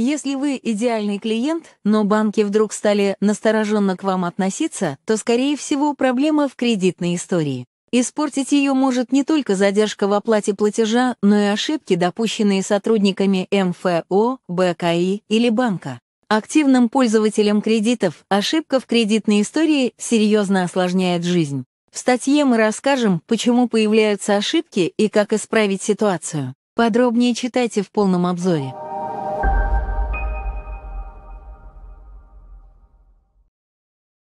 Если вы идеальный клиент, но банки вдруг стали настороженно к вам относиться, то, скорее всего, проблема в кредитной истории. Испортить ее может не только задержка в оплате платежа, но и ошибки, допущенные сотрудниками МФО, БКИ или банка. Активным пользователям кредитов ошибка в кредитной истории серьезно осложняет жизнь. В статье мы расскажем, почему появляются ошибки и как исправить ситуацию. Подробнее читайте в полном обзоре.